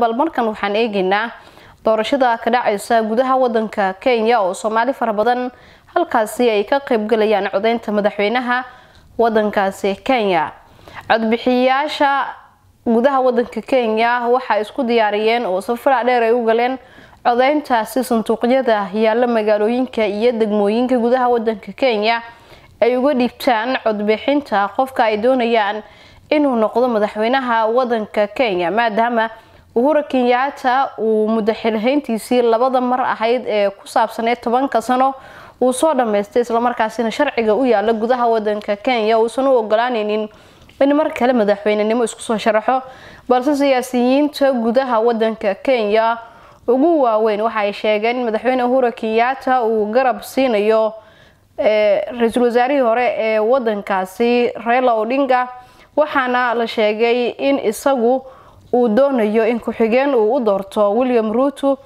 bal markan waxaan eegaynaa doorashada ka dhacaysa gudaha wadanka kenya oo soomaali fara badan halkaasi ay ka qaybgalayaan codeynta madaxweynaha wadankaasi kenya codbixiyayaasha gudaha wadanka kenya waxaa isku diyaariyeen oo safara dheer ay u galeen codeyntaasi sanduuqyada yaala magaalooyinka iyo degmooyinka gudaha wadanka kenya ay uga dhiibtaan codbixinta qofka ay doonayaan inuu noqdo madaxweynaha wadanka kenya maadaama uhura kenyaata uu muddo labada mar ahayd ee ku saabsaneed tobanka sano uu soo dhammaystay islamarkaasina sharciga u yaala gudaha wadanka kenya uusan u ogolaanaynin in mar kale madaxweynenimo isku soo sharaxo balse siyaasiyiinta gudaha wadanka kenya ugu waaweyn waxa ay sheegeen in madaxweyne uhura kenyaata uu garab siinayo ra-iisul wasaarihii hore ee wadankaasi reela odhinga waxaana la sheegay in isagu uu doonayo in ku-xigeen uu u doorto william ruuto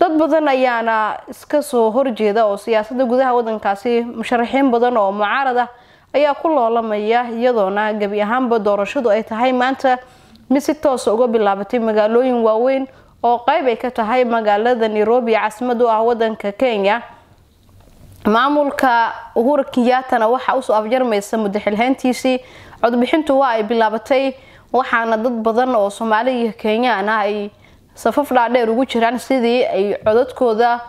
dad badan ayaana iska soo horjeeda oo siyaasada gudaha wadankaasi musharaxiin badan oo mucaarad ah ayaa ku loolamaya iyadoona gebi ahaanba doorashadu ay tahay maanta mid si toosa ah uga bilaabatay magaalooyin waaweyn oo qayb ay ka tahay magaalada nairobi caasimad u ah wadanka kenya maamulka uhura kenyaatana waxaa usoo afjarmaysa muddaxilhayntiisii codbixintu waa ay bilaabatay waxaana dad badan oo soomaali iyo kenyaan ay safaf dhaadheer ugu jiraan sidii ay codadkooda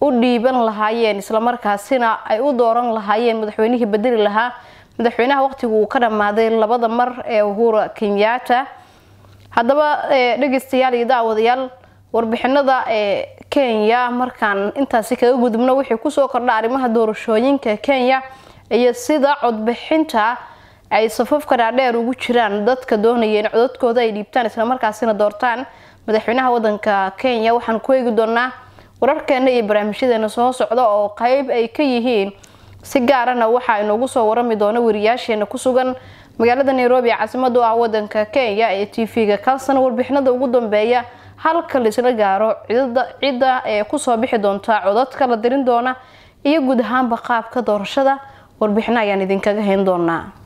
u dhiiban lahaayeen islamarkaasina ay u dooran lahaayeen madaxweynihii bedeli lahaa madaxweynaha waqtigu uu ka dhammaaday labada mar ee uhura kenyaata haddaba eh, dhegeystayaal iyo daawadayaal warbixinada ee kenya markaan intaasi kaga gudubno wixii kusoo kordha arrimaha doorashooyinka kenya iyo sida codbixinta ay safafka dhaadheer ugu jiraan dadka doonaya in codadkooda ay dhiibtaan islamarkaasina doortaan madaxweynaha wadanka kenya waxaan ku eegi doonaa wararkeena iyo barnaamijyadeena soo socda oo qayb ay ka yihiin si gaarana waxaa inoogu soo warami doona wariyaasheena ku sugan magaalada nairobi caasimada u ah wadanka kenya ee t v-ga kaasna warbixinada ugu dambeeya halka laisla gaaro cidda ee kusoo bixi doonta codadka la dirin doona iyo guud ahaanba qaabka doorashada warbixino ayaan idinkaga hayn doonaa